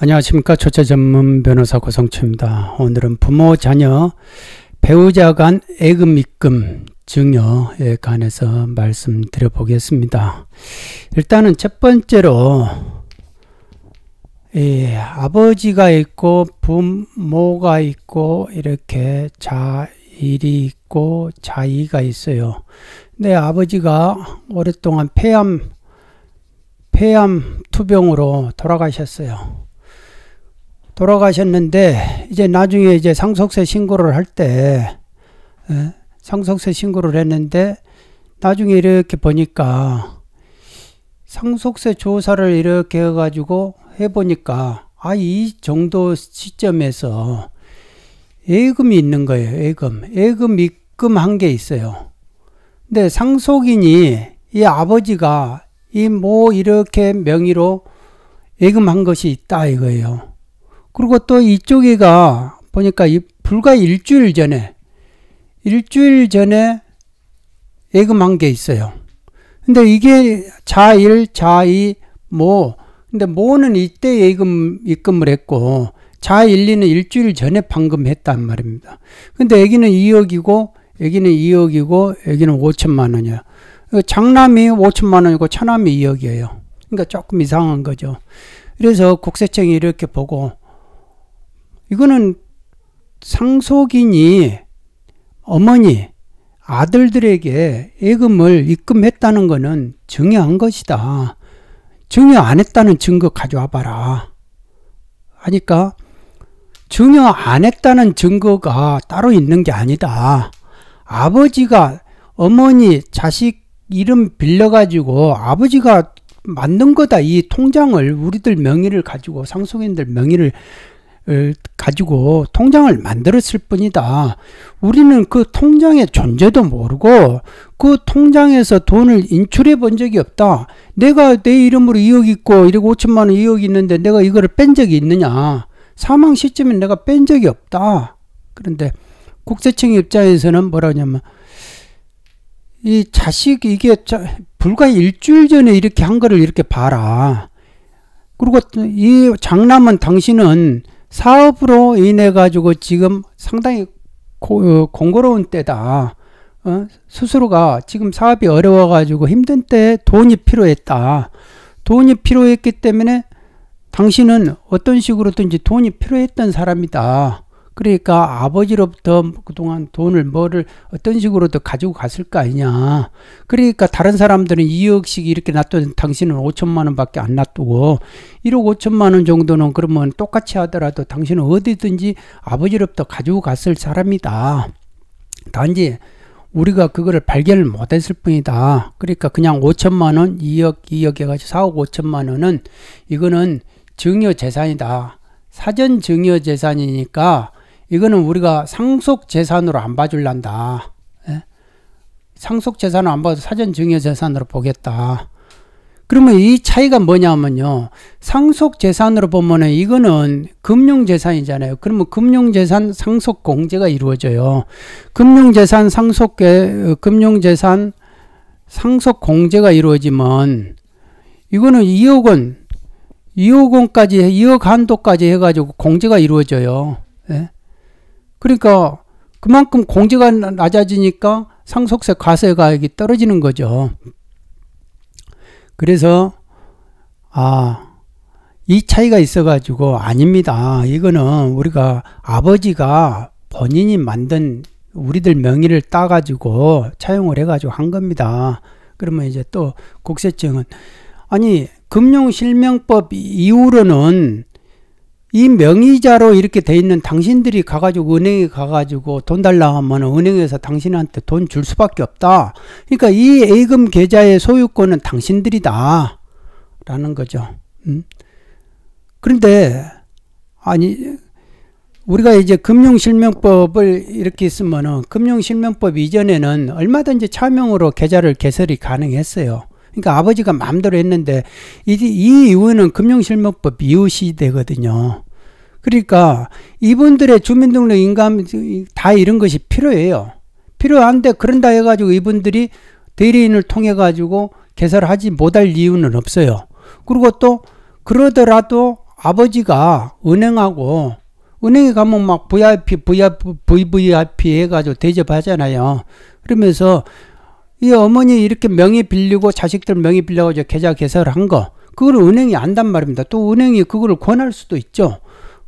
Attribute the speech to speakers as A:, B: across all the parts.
A: 안녕하십니까 초짜 전문 변호사 고성초입니다. 오늘은 부모 자녀 배우자 간 애금 입금 증여에 관해서 말씀드려 보겠습니다. 일단은 첫 번째로 예, 아버지가 있고 부모가 있고 이렇게 자일이 있고 자이가 있어요. 근 아버지가 오랫동안 폐암 폐암 투병으로 돌아가셨어요. 돌아가셨는데 이제 나중에 이제 상속세 신고를 할때 예, 상속세 신고를 했는데 나중에 이렇게 보니까 상속세 조사를 이렇게 해가지고 해보니까 아 이 정도 시점에서 예금이 있는 거예요. 예금, 예금 입금한 게 있어요. 근데 상속인이 이 아버지가 이 뭐 이렇게 명의로 예금한 것이 있다 이거예요. 그리고 또 이쪽이가 보니까 이 불과 일주일 전에 일주일 전에 예금한 게 있어요. 근데 이게 자일, 자이, 모. 근데 모는 이때 예금 입금을 했고 자일리는 일주일 전에 방금했단 말입니다. 근데 여기는 2억이고 여기는 2억이고 여기는 5천만 원이야. 그 장남이 5천만 원이고 차남이 2억이에요. 그러니까 조금 이상한 거죠. 그래서 국세청이 이렇게 보고 이거는 상속인이 어머니, 아들들에게 예금을 입금했다는 것은 중요한 것이다. 증여 안 했다는 증거 가져와 봐라. 하니까 증여 안 했다는 증거가 따로 있는 게 아니다. 아버지가 어머니 자식 이름 빌려가지고 아버지가 만든 거다. 이 통장을 우리들 명의를 가지고 상속인들 명의를 어, 가지고 통장을 만들었을 뿐이다. 우리는 그 통장의 존재도 모르고 그 통장에서 돈을 인출해 본 적이 없다. 내가 내 이름으로 2억 있고 이러고 5천만 원 2억 있는데 내가 이거를 뺀 적이 있느냐. 사망 시점에 내가 뺀 적이 없다. 그런데 국세청 입장에서는 뭐라냐면 이 자식 이게 불과 일주일 전에 이렇게 한 거를 이렇게 봐라. 그리고 이 장남은 당신은 사업으로 인해 가지고 지금 상당히 고, 어, 공고로운 때다. 어? 스스로가 지금 사업이 어려워 가지고 힘든 때 돈이 필요했다. 돈이 필요했기 때문에 당신은 어떤 식으로든지 돈이 필요했던 사람이다. 그러니까 아버지로부터 그동안 돈을 뭐를 어떤 식으로도 가지고 갔을 거 아니냐. 그러니까 다른 사람들은 2억씩 이렇게 놔두는 당신은 5천만 원밖에 안 놔두고 1억 5천만 원 정도는 그러면 똑같이 하더라도 당신은 어디든지 아버지로부터 가지고 갔을 사람이다. 단지 우리가 그거를 발견을 못했을 뿐이다. 그러니까 그냥 5천만 원, 2억, 2억 해가지고 4억 5천만 원은 이거는 증여 재산이다. 사전 증여 재산이니까 이거는 우리가 상속 재산으로 안 봐줄란다. 예? 상속 재산을 안 봐도 사전 증여 재산으로 보겠다. 그러면 이 차이가 뭐냐면요. 상속 재산으로 보면은 이거는 금융 재산이잖아요. 그러면 금융 재산 상속 공제가 이루어져요. 금융 재산 상속 어, 금융 재산 상속 공제가 이루어지면 이거는 2억 원 2억 원까지 2억 한도까지 해 가지고 공제가 이루어져요. 그러니까 그만큼 공제가 낮아지니까 상속세 과세 가액이 떨어지는 거죠. 그래서 아, 이 차이가 있어 가지고 아닙니다. 이거는 우리가 아버지가 본인이 만든 우리들 명의를 따 가지고 차용을 해 가지고 한 겁니다. 그러면 이제 또 국세청은 아니 금융실명법 이후로는 이 명의자로 이렇게 돼 있는 당신들이 가가지고 은행에 가가지고 돈 달라 고 하면 은행에서 당신한테 돈 줄 수밖에 없다. 그러니까 이예금 계좌의 소유권은 당신들이다. 라는 거죠. 음? 그런데, 아니, 우리가 이제 금융실명법을 이렇게 쓰면은 금융실명법 이전에는 얼마든지 차명으로 계좌를 개설이 가능했어요. 그러니까 아버지가 마음대로 했는데 이, 제이 이유는 금융실명법 이후 시대거든요. 그러니까 이분들의 주민등록 인감 다 이런 것이 필요해요. 필요한데 그런다 해가지고 이분들이 대리인을 통해 가지고 개설 하지 못할 이유는 없어요. 그리고 또 그러더라도 아버지가 은행하고 은행에 가면 막 VIP, VIP, VVIP 해가지고 대접하잖아요. 그러면서 이 어머니 이렇게 명의 빌리고 자식들 명의 빌려가지고 계좌 개설을 한 거, 그걸 은행이 안단 말입니다. 또 은행이 그걸 권할 수도 있죠.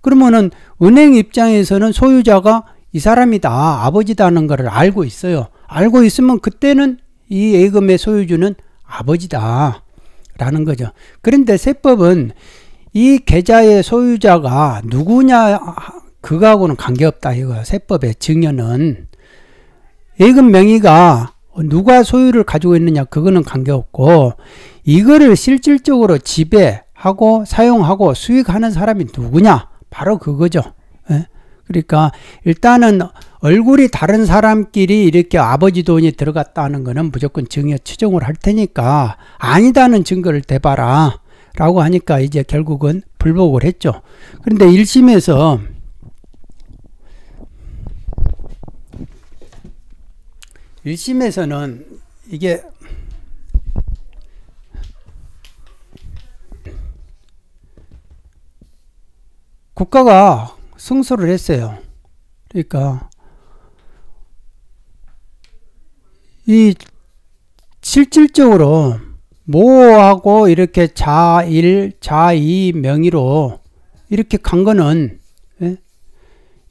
A: 그러면은 은행 입장에서는 소유자가 이 사람이다, 아버지다는 것을 알고 있어요. 알고 있으면 그때는 이 예금의 소유주는 아버지다. 라는 거죠. 그런데 세법은 이 계좌의 소유자가 누구냐, 그거하고는 관계없다. 이거 세법의 증여는. 예금 명의가 누가 소유를 가지고 있느냐 그거는 관계없고 이거를 실질적으로 지배하고 사용하고 수익하는 사람이 누구냐 바로 그거죠. 예? 그러니까 일단은 얼굴이 다른 사람끼리 이렇게 아버지 돈이 들어갔다는 거는 무조건 증여 추정을 할 테니까 아니다는 증거를 대봐라 라고 하니까 이제 결국은 불복을 했죠. 그런데 1심에서 1심에서는 이게 국가가 승소를 했어요. 그러니까 이 실질적으로 모하고 이렇게 자일 자이 명의로 이렇게 간 거는 예?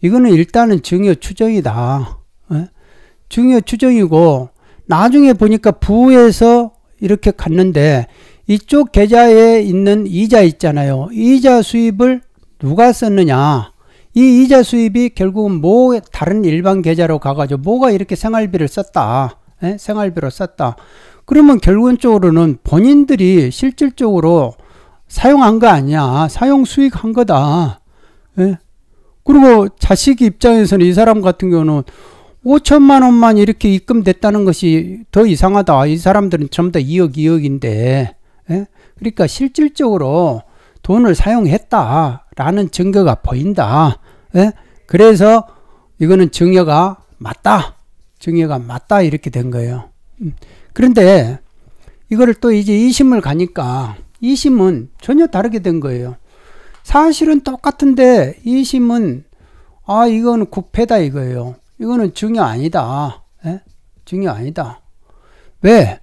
A: 이거는 일단은 증여 추정이다. 중요 추정이고 나중에 보니까 부에서 이렇게 갔는데 이쪽 계좌에 있는 이자 있잖아요. 이자 수입을 누가 썼느냐? 이 이자 수입이 결국은 뭐 다른 일반 계좌로 가가지고 뭐가 이렇게 생활비를 썼다. 에? 예? 생활비로 썼다. 그러면 결론적으로는 본인들이 실질적으로 사용한 거 아니야. 사용 수익한 거다. 에? 예? 그리고 자식 입장에서는 이 사람 같은 경우는 5천만 원만 이렇게 입금됐다는 것이 더 이상하다. 이 사람들은 전부 다 2억, 2억인데. 예? 그러니까 실질적으로 돈을 사용했다라는 증거가 보인다. 예? 그래서 이거는 증여가 맞다. 증여가 맞다. 이렇게 된 거예요. 음. 그런데 이거를 또 이제 2심을 가니까 2심은 전혀 다르게 된 거예요. 사실은 똑같은데 2심은 아, 이건 국패다 이거예요. 이거는 증여 아니다. 예? 증여 아니다. 왜?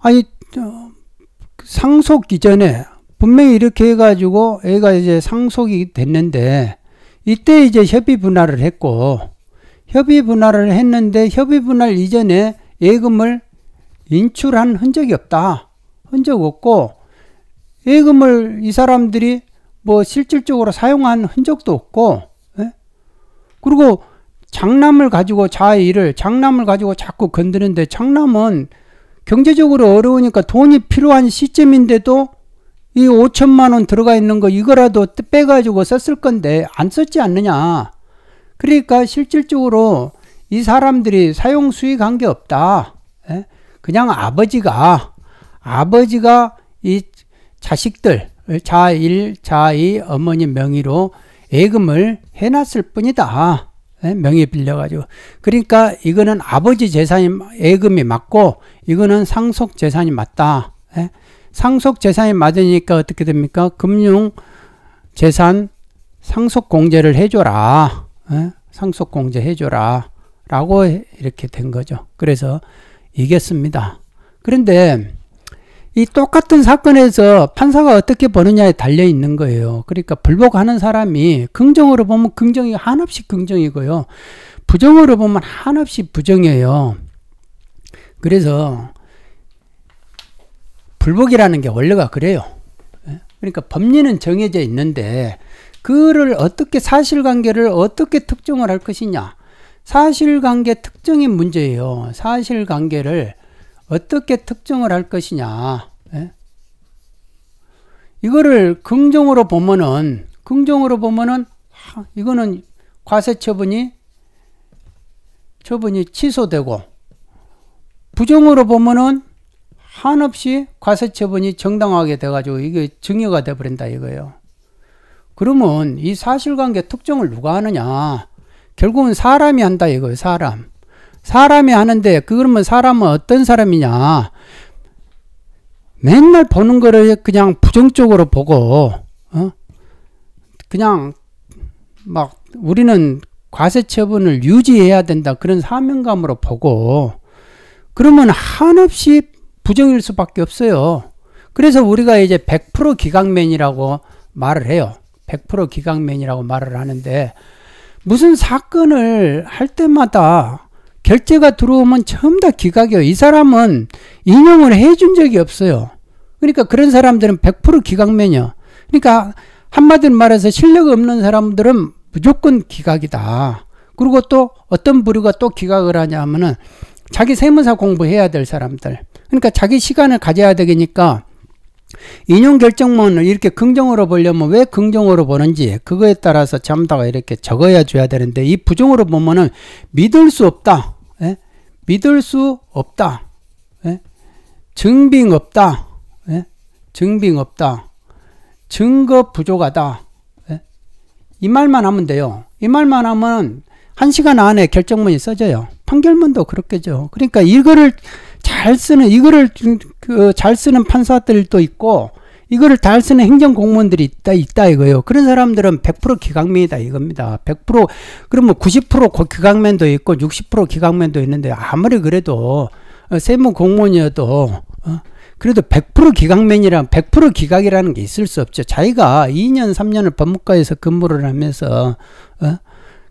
A: 아니 상속 이전에 분명히 이렇게 해가지고 애가 이제 상속이 됐는데 이때 이제 협의 분할을 했고 협의 분할을 했는데 협의 분할 이전에 예금을 인출한 흔적이 없다. 흔적 없고 예금을 이 사람들이 뭐 실질적으로 사용한 흔적도 없고 예? 그리고 장남을 가지고 자의 일을 장남을 가지고 자꾸 건드는데 장남은 경제적으로 어려우니까 돈이 필요한 시점인데도 이 5천만 원 들어가 있는 거 이거라도 빼가지고 썼을 건데 안 썼지 않느냐. 그러니까 실질적으로 이 사람들이 사용 수익 한게 없다. 예? 그냥 아버지가 아버지가 이 자식들 자일 자의 어머니 명의로 예금을 해놨을 뿐이다. 예, 명의 빌려가지고. 그러니까 이거는 아버지 재산이 예금이 맞고 이거는 상속 재산이 맞다. 예? 상속 재산이 맞으니까 어떻게 됩니까? 금융 재산 상속 공제를 해줘라. 예? 상속 공제 해줘라. 라고 이렇게 된 거죠. 그래서 이겼습니다. 그런데 이 똑같은 사건에서 판사가 어떻게 보느냐에 달려 있는 거예요. 그러니까 불복하는 사람이 긍정으로 보면 긍정이 한없이 긍정이고요. 부정으로 보면 한없이 부정이에요. 그래서 불복이라는 게 원래가 그래요. 예? 그러니까 법리는 정해져 있는데 그를 어떻게 사실관계를 어떻게 특정을 할 것이냐. 사실관계 특정이 문제예요. 사실관계를 어떻게 특정을 할 것이냐. 예? 이거를 긍정으로 보면은 긍정으로 보면은 이거는 과세 처분이 처분이 취소되고 부정으로 보면은 한없이 과세 처분이 정당하게 돼가지고 이게 증여가 돼버린다 이거예요. 그러면 이 사실관계 특정을 누가 하느냐? 결국은 사람이 한다 이거예요. 사람. 사람이 하는데 그 그러면 사람은 어떤 사람이냐 맨날 보는 거를 그냥 부정적으로 보고 어? 그냥 막 우리는 과세 처분을 유지해야 된다 그런 사명감으로 보고 그러면 한없이 부정일 수밖에 없어요. 그래서 우리가 이제 100%기각맨이라고 말을 해요. 100%기각맨이라고 말을 하는데 무슨 사건을 할 때마다 결제가 들어오면 처음 다 기각이에요. 이 사람은 인용을 해준 적이 없어요. 그러니까 그런 사람들은 100% 기각면이요. 그러니까 한마디로 말해서 실력 없는 사람들은 무조건 기각이다. 그리고 또 어떤 부류가 또 기각을 하냐면은 자기 세무사 공부해야 될 사람들. 그러니까 자기 시간을 가져야 되니까 인용 결정문을 이렇게 긍정으로 보려면 왜 긍정으로 보는지 그거에 따라서 참다가 이렇게 적어야 줘야 되는데 이 부정으로 보면은 믿을 수 없다. 믿을 수 없다. 예? 증빙 없다. 예? 증빙 없다. 증거 부족하다. 예? 이 말만 하면 돼요. 이 말만 하면 한 시간 안에 결정문이 써져요. 판결문도 그렇겠죠. 그러니까 이거를 잘 쓰는 이거를 그잘 쓰는 판사들도 있고 이거를 달쓰는 행정 공무원들이 있다 있다 이거예요. 그런 사람들은 100% 기강면이다 이겁니다. 100% 그러면 90% 기강면도 있고 60% 기강면도 있는데 아무리 그래도 어, 세무 공무원이어도 어, 그래도 100%기강면이란100% 기각이라는 게 있을 수 없죠. 자기가 2년 3년을 법무과에서 근무를 하면서 어?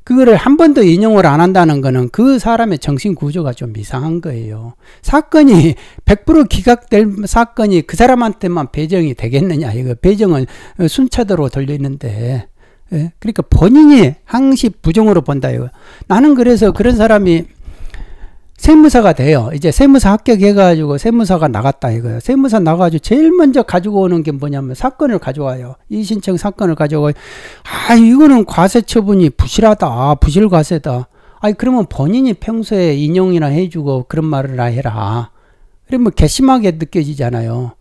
A: 그거를 한 번도 인용을 안 한다는 거는 그 사람의 정신 구조가 좀 이상한 거예요. 사건이 100% 기각될 사건이 그 사람한테만 배정이 되겠느냐. 이거 배정은 순차대로 돌려 있는데. 예? 그러니까 본인이 항시 부정으로 본다 이거. 나는 그래서 그런 사람이 세무사가 돼요. 이제 세무사 합격해가지고 세무사가 나갔다 이거예요. 세무사 나가가지고 제일 먼저 가지고 오는 게 뭐냐면 사건을 가져와요. 이신청 사건을 가져와요. 아, 이거는 과세 처분이 부실하다. 아, 부실과세다. 아니, 그러면 본인이 평소에 인용이나 해주고 그런 말을 나 해라. 그러면 개심하게 느껴지잖아요.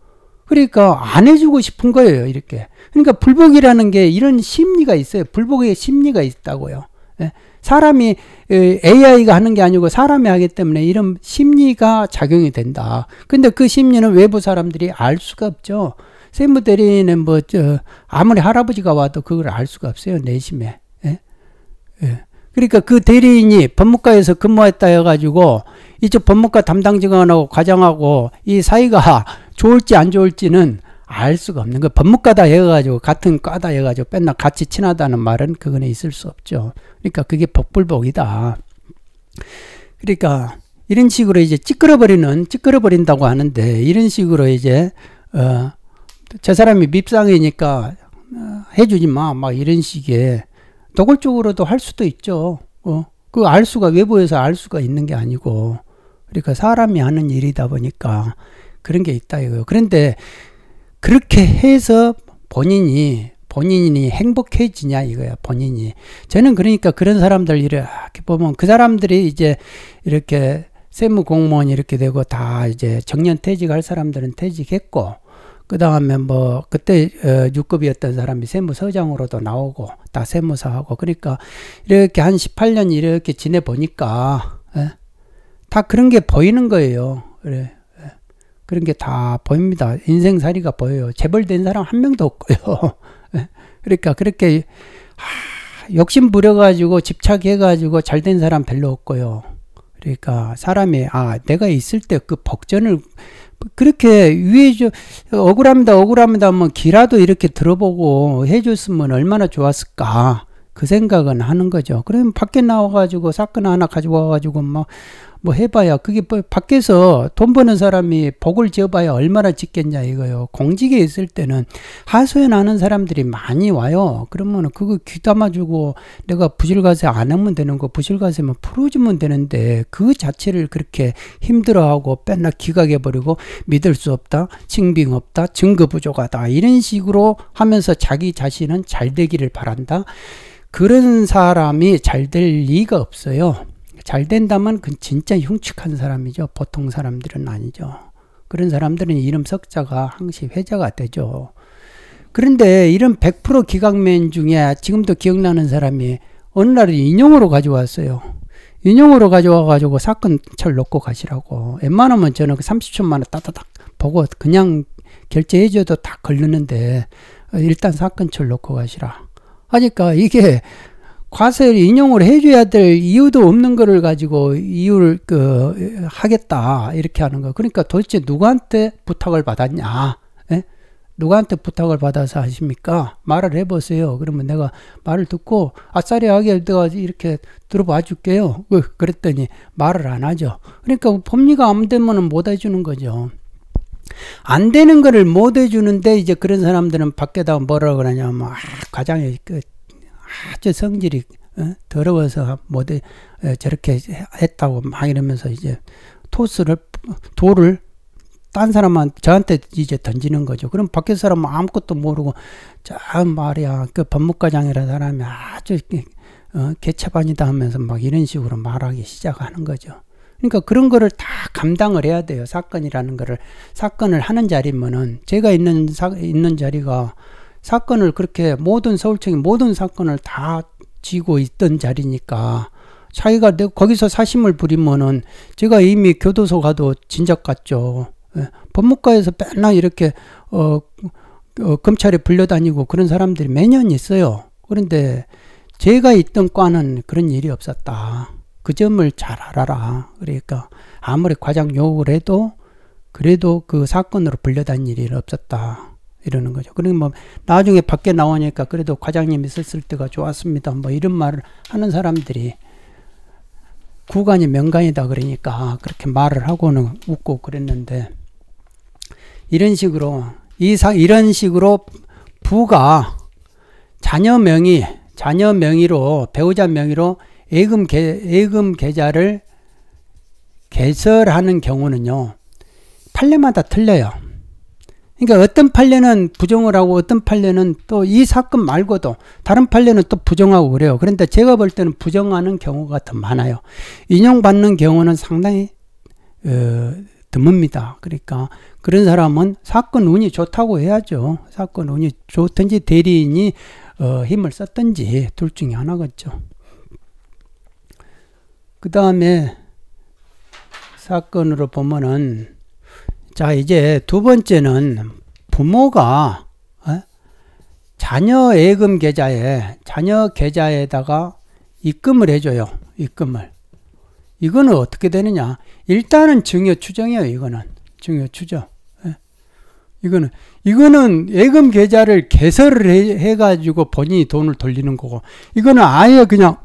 A: 그러니까 안 해주고 싶은 거예요, 이렇게. 그러니까 불복이라는 게 이런 심리가 있어요. 불복의 심리가 있다고요. 예. 사람이 AI가 하는 게 아니고 사람이 하기 때문에 이런 심리가 작용이 된다. 근데 그 심리는 외부 사람들이 알 수가 없죠. 세무대리는 뭐, 저, 아무리 할아버지가 와도 그걸 알 수가 없어요. 내심에. 예? 예. 그러니까 그 대리인이 법무과에서 근무했다 해가지고 이쪽 법무과 담당 직원하고 과장하고 이 사이가 좋을지 안 좋을지는 알 수가 없는 거 법무과다 해가지고 같은 과다 해가지고 맨날 같이 친하다는 말은 그거는 있을 수 없죠. 그러니까 그게 복불복이다. 그러니까 이런 식으로 이제 찌끄러버리는 찌끄러버린다고 하는데 이런 식으로 이제 어, 저 사람이 밉상이니까 어, 해주지 마 막 이런 식의 도골적으로도 할 수도 있죠. 어, 그 알 수가 외부에서 알 수가 있는 게 아니고 그러니까 사람이 하는 일이다 보니까 그런 게 있다 이거요. 예 그런데 그렇게 해서 본인이 본인이 행복해지냐 이거야 본인이 저는 그러니까 그런 사람들 이렇게 보면 그 사람들이 이제 이렇게 세무 공무원 이렇게 되고 다 이제 정년 퇴직할 사람들은 퇴직했고 그 다음에 뭐 그때 어, 육급이었던 사람이 세무서장으로도 나오고 다 세무사하고 그러니까 이렇게 한 18년 이렇게 지내 보니까 예, 다 그런 게 보이는 거예요 그래 그런 게 다 보입니다. 인생살이가 보여요. 재벌된 사람 한 명도 없고요. 그러니까 그렇게 하, 욕심 부려가지고 집착해가지고 잘 된 사람 별로 없고요. 그러니까 사람이 아 내가 있을 때 그 복전을 그렇게 위에 저 억울합니다 억울합니다 하면 기라도 이렇게 들어보고 해줬으면 얼마나 좋았을까 그 생각은 하는 거죠. 그럼 밖에 나와가지고 사건 하나 가져와가지고 막 뭐뭐 해봐야 그게 뭐 밖에서 돈 버는 사람이 복을 지어봐야 얼마나 짓겠냐 이거요. 공직에 있을 때는 하소연하는 사람들이 많이 와요. 그러면 그거 귀담아주고 내가 부실가세 안 하면 되는 거 부실가세만 풀어주면 되는데 그 자체를 그렇게 힘들어하고 맨나 기각해버리고 믿을 수 없다, 칭빙 없다, 증거 부족하다 이런 식으로 하면서 자기 자신은 잘 되기를 바란다. 그런 사람이 잘 될 리가 없어요. 잘 된다면 그 진짜 흉측한 사람이죠. 보통 사람들은 아니죠. 그런 사람들은 이름 석자가 항시 회자가 되죠. 그런데 이런 100% 기각맨 중에 지금도 기억나는 사람이 어느 날 인용으로 가져왔어요. 인용으로 가져와가지고 사건 철 놓고 가시라고. 웬만하면 저는 30초만 그 에 따다닥 보고 그냥 결제해줘도 다 걸르는데 어, 일단 사건 철 놓고 가시라. 하니까 이게 과세를 인용을 해줘야 될 이유도 없는 거를 가지고 이유를 그 하겠다 이렇게 하는 거. 그러니까 도대체 누구한테 부탁을 받았냐? 에? 예? 누구한테 부탁을 받아서 하십니까? 말을 해보세요. 그러면 내가 말을 듣고 아싸리하게 내가 이렇게 들어봐 줄게요. 그, 그랬더니 말을 안 하죠. 그러니까 법리가 안 되면 못 해주는 거죠. 안 되는 거를 못 해주는데 이제 그런 사람들은 밖에다 뭐라 그러냐면 아, 과장이 그 아주 성질이 어? 더러워서 못해 어, 저렇게 했다고 막 이러면서 이제 토스를 돌을 딴 사람만 저한테 이제 던지는 거죠. 그럼 밖에 사람은 아무것도 모르고 저 말이야 그 법무과장이라는 사람이 아주 어, 개차반이다 하면서 막 이런 식으로 말하기 시작하는 거죠. 그러니까 그런 거를 다 감당을 해야 돼요. 사건이라는 거를 사건을 하는 자리면은 제가 있는 사, 있는 자리가 사건을 그렇게 모든 서울청이 모든 사건을 다 지고 있던 자리니까 자기가 거기서 사심을 부리면은 제가 이미 교도소 가도 진작 갔죠. 예. 법무과에서 맨날 이렇게 어, 어, 검찰에 불려다니고 그런 사람들이 매년 있어요. 그런데 제가 있던 과는 그런 일이 없었다. 그 점을 잘 알아라. 그러니까 아무리 과장 욕을 해도 그래도 그 사건으로 불려다닌 일이 없었다. 이러는 거죠. 그러니 뭐 나중에 밖에 나오니까 그래도 과장님이 썼을 때가 좋았습니다. 뭐 이런 말을 하는 사람들이 구간이 명간이다 그러니까 그렇게 말을 하고는 웃고 그랬는데 이런 식으로 이사 이런 식으로 부가 자녀 명의 자녀 명의로 배우자 명의로 예금 계 예금 계좌를 개설하는 경우는요 판례마다 틀려요. 그러니까 어떤 판례는 부정을 하고 어떤 판례는 또 이 사건 말고도 다른 판례는 또 부정하고 그래요. 그런데 제가 볼 때는 부정하는 경우가 더 많아요. 인용받는 경우는 상당히 어, 드뭅니다. 그러니까 그런 사람은 사건 운이 좋다고 해야죠. 사건 운이 좋든지 대리인이 어, 힘을 썼든지 둘 중에 하나겠죠. 그 다음에 사건으로 보면은 자, 이제 두 번째는 부모가 어? 자녀 예금 계좌에 자녀 계좌에다가 입금을 해줘요. 입금을. 이거는 어떻게 되느냐? 일단은 증여 추정이에요. 이거는 증여 추정. 예. 이거는 이거는 예금 계좌를 개설을 해, 해가지고 본인이 돈을 돌리는 거고, 이거는 아예 그냥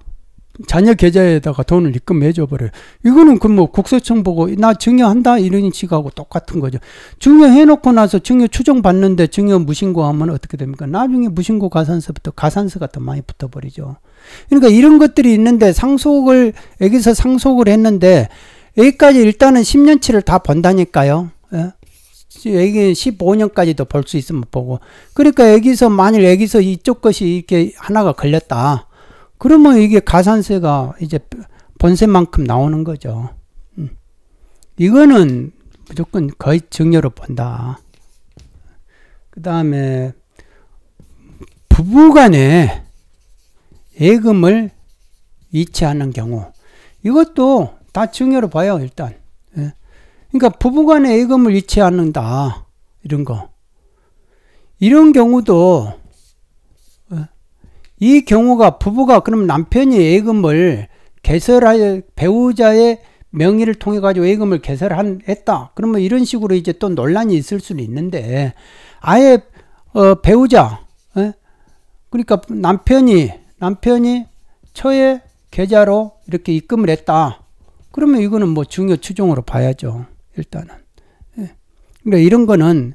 A: 자녀 계좌에다가 돈을 입금해 줘 버려요. 이거는 그 뭐 국세청 보고 나 증여한다 이런 식하고 똑같은 거죠. 증여해 놓고 나서 증여 추정 받는데 증여 무신고하면 어떻게 됩니까? 나중에 무신고 가산서부터가산서가더 많이 붙어 버리죠. 그러니까 이런 것들이 있는데 상속을 여기서 상속을 했는데 여기까지 일단은 10년치를 다 번다니까요. 예? 여기 15년까지도 볼 수 있으면 보고. 그러니까 여기서 만일 여기서 이쪽 것이 이렇게 하나가 걸렸다. 그러면 이게 가산세가 이제 본세만큼 나오는 거죠. 음. 이거는 무조건 거의 증여로 본다. 그 다음에 부부간에 예금을 이체하는 경우 이것도 다 증여로 봐요 일단 예. 그러니까 부부간의 예금을 이체하는다 이런 거 이런 경우도 이 경우가 부부가 그럼 남편이 예금을 개설하여 배우자의 명의를 통해 가지고 예금을 개설했다. 한 그러면 이런 식으로 이제 또 논란이 있을 수는 있는데 아예 어, 배우자 에? 예? 그러니까 남편이 남편이 처의 계좌로 이렇게 입금을 했다. 그러면 이거는 뭐 중요 추종으로 봐야죠. 일단은. 예. 그러니까 이런 거는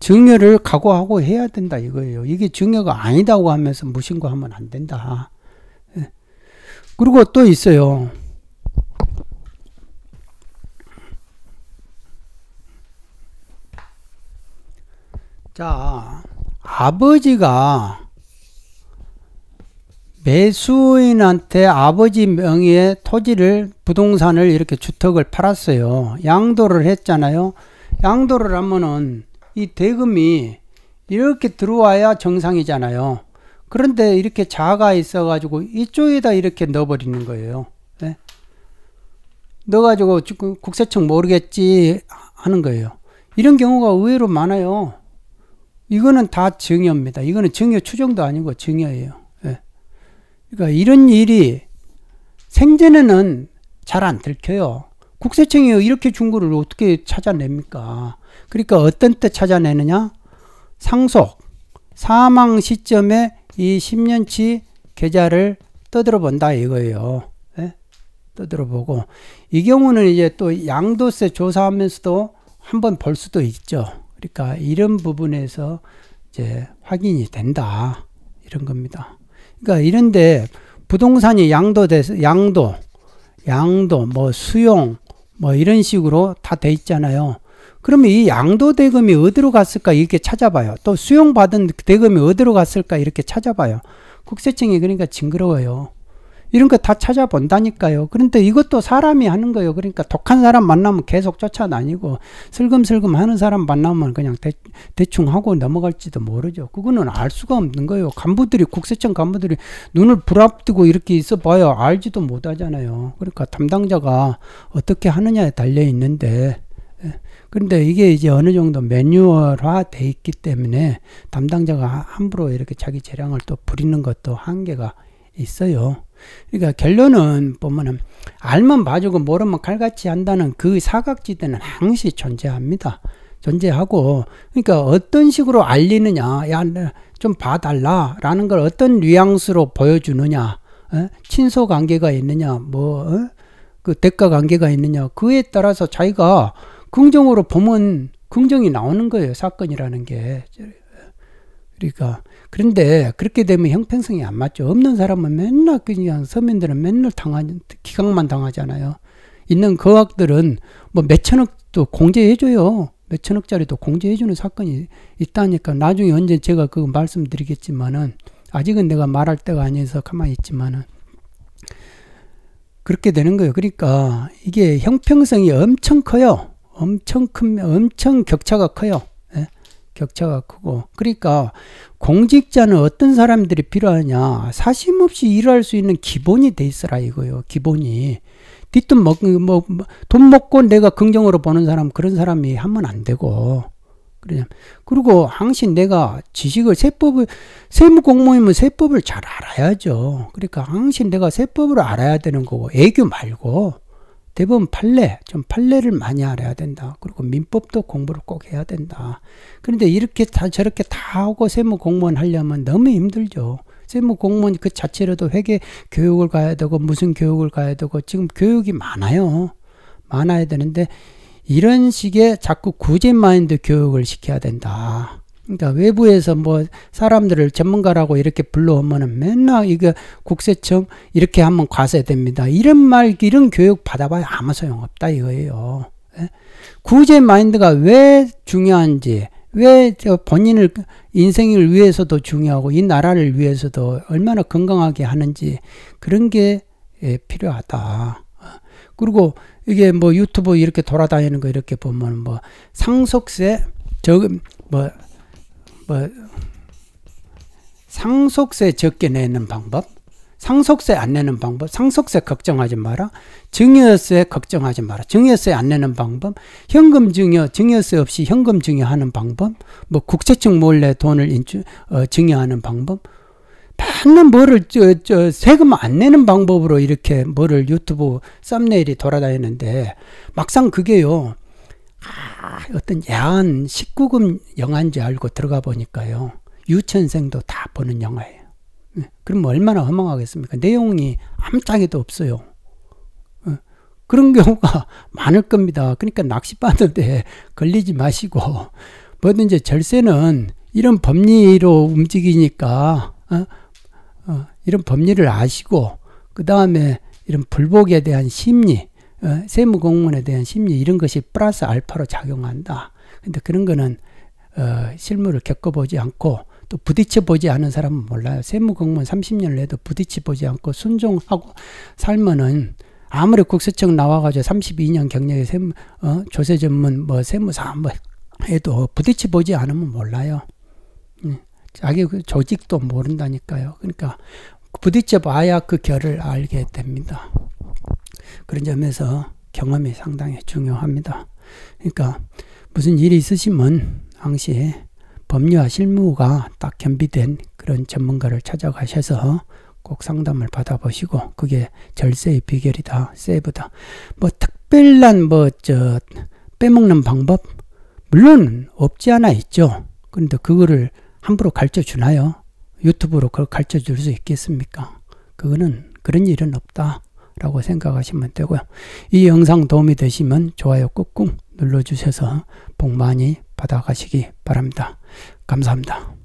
A: 증여를 각오하고 해야 된다 이거예요. 이게 증여가 아니다고 하면서 무신고하면 안 된다. 예. 그리고 또 있어요. 자, 아버지가 매수인한테 아버지 명의의 토지를 부동산을 이렇게 주택을 팔았어요. 양도를 했잖아요. 양도를 하면은 이 대금이 이렇게 들어와야 정상이잖아요. 그런데 이렇게 자가 있어가지고 이쪽에다 이렇게 넣어버리는 거예요. 네? 넣어가지고 국세청 모르겠지 하는 거예요. 이런 경우가 의외로 많아요. 이거는 다 증여입니다. 이거는 증여 추정도 아니고 증여예요. 네. 그러니까 이런 일이 생전에는 잘 안 들켜요. 국세청이 이렇게 준 거를 어떻게 찾아냅니까? 그러니까 어떤 때 찾아내느냐? 상속, 사망 시점에 이 10년치 계좌를 떠들어 본다 이거예요. 예? 떠들어 보고 이 경우는 이제 또 양도세 조사하면서도 한번 볼 수도 있죠. 그러니까 이런 부분에서 이제 확인이 된다 이런 겁니다. 그러니까 이런데 부동산이 양도돼서 양도, 양도, 뭐 수용, 뭐 이런 식으로 다 돼 있잖아요. 그러면 이 양도 대금이 어디로 갔을까 이렇게 찾아봐요. 또 수용받은 대금이 어디로 갔을까 이렇게 찾아봐요. 국세청이 그러니까 징그러워요. 이런 거 다 찾아본다니까요. 그런데 이것도 사람이 하는 거예요. 그러니까 독한 사람 만나면 계속 쫓아다니고 슬금슬금 하는 사람 만나면 그냥 대, 충 하고 넘어갈지도 모르죠. 그거는 알 수가 없는 거예요. 간부들이 국세청 간부들이 눈을 부랍뜨고 이렇게 있어 봐요 알지도 못하잖아요. 그러니까 담당자가 어떻게 하느냐에 달려 있는데 그런데 이게 이제 어느 정도 매뉴얼화 돼 있기 때문에 담당자가 함부로 이렇게 자기 재량을 또 부리는 것도 한계가 있어요. 그러니까 결론은 보면은 알면 봐주고 모르면 칼같이 한다는 그 사각지대는 항시 존재합니다. 존재하고 그러니까 어떤 식으로 알리느냐 야 좀 봐달라 라는 걸 어떤 뉘앙스로 보여주느냐 에? 어? 친소 관계가 있느냐 뭐그 어? 대가 관계가 있느냐 그에 따라서 자기가 긍정으로 보면 긍정이 나오는 거예요. 사건이라는 게. 그러니까 그런데 그렇게 되면 형평성이 안 맞죠. 없는 사람은 맨날 그냥 서민들은 맨날 당한 기각만 당하잖아요. 있는 거학들은 그 뭐 몇천억도 공제해줘요. 몇천억짜리도 공제해주는 사건이 있다니까 나중에 언제 제가 그 말씀드리겠지만은 아직은 내가 말할 때가 아니어서 가만히 있지만은 그렇게 되는 거예요. 그러니까 이게 형평성이 엄청 커요. 엄청 큰, 엄청 격차가 커요. 예? 격차가 크고. 그러니까 공직자는 어떤 사람들이 필요하냐. 사심 없이 일할 수 있는 기본이 돼 있어라 이거요. 기본이. 뒷돈 먹, 뭐, 돈 먹고 내가 긍정으로 보는 사람, 그런 사람이 하면 안 되고. 그러냐. 그리고 항신 내가 지식을 세법을 세무 공무원이면 세법을 잘 알아야죠. 그러니까 항신 내가 세법을 알아야 되는 거고 애교 말고 대부분 판례, 좀 판례를 많이 알아야 된다. 그리고 민법도 공부를 꼭 해야 된다. 그런데 이렇게 다 저렇게 다 하고 세무 공무원 하려면 너무 힘들죠. 세무 공무원 그 자체로도 회계 교육을 가야 되고 무슨 교육을 가야 되고 지금 교육이 많아요. 많아야 되는데 이런 식의 자꾸 구제 마인드 교육을 시켜야 된다. 그러니까 외부에서 뭐 사람들을 전문가라고 이렇게 불러오면은 맨날 이거 국세청 이렇게 하면 과세됩니다. 이런 말, 이런 교육 받아봐야 아무 소용없다 이거예요. 예? 구제 마인드가 왜 중요한지, 왜 저 본인을 인생을 위해서도 중요하고 이 나라를 위해서도 얼마나 건강하게 하는지 그런 게 예, 필요하다. 그리고 이게 뭐 유튜브 이렇게 돌아다니는 거 이렇게 보면 뭐 상속세 저금 뭐뭐 상속세 적게 내는 방법, 상속세 안 내는 방법, 상속세 걱정하지 마라, 증여세 걱정하지 마라, 증여세 안 내는 방법, 현금 증여, 증여세 없이 현금 증여하는 방법, 뭐 국세청 몰래 돈을 인출, 어, 증여하는 방법, 맨날 뭐를 저, 저 세금 안 내는 방법으로 이렇게 뭐를 유튜브 썸네일이 돌아다니는데 막상 그게요. 다 어떤 야한 19금 영화인 줄 알고 들어가 보니까요. 유치원생도 다 보는 영화예요. 네. 그럼 얼마나 허망하겠습니까? 내용이 아짝에도 없어요. 네. 그런 경우가 많을 겁니다. 그러니까 낚시바늘에 걸리지 마시고 뭐든지 절세는 이런 법리로 움직이니까 어? 어, 이런 법리를 아시고 그 다음에 이런 불복에 대한 심리 어, 세무공무원에 대한 심리 이런 것이 플러스 알파로 작용한다. 근데 그런 거는 어, 실물을 겪어보지 않고 또 부딪혀 보지 않은 사람은 몰라요. 세무공무원 30년을 해도 부딪혀 보지 않고 순종하고 살면은 아무리 국세청 나와가지고 32년 경력의 세무, 어, 조세 전문 뭐 세무사 뭐 해도 부딪혀 보지 않으면 몰라요. 음, 자기 그 조직도 모른다니까요. 그러니까 부딪혀 봐야 그 결을 알게 됩니다. 그런 점에서 경험이 상당히 중요합니다. 그러니까 무슨 일이 있으시면 당시 법률 실무가 딱 겸비된 그런 전문가를 찾아가셔서 꼭 상담을 받아보시고 그게 절세의 비결이다, 세이브다. 뭐 특별한 뭐저 빼먹는 방법 물론 없지 않아 있죠. 그런데 그거를 함부로 가르쳐 주나요? 유튜브로 그걸 가르쳐 줄 수 있겠습니까? 그거는 그런 일은 없다. 라고 생각하시면 되고요. 이 영상 도움이 되시면 좋아요 꾹꾹 눌러주셔서 복 많이 받아가시기 바랍니다. 감사합니다.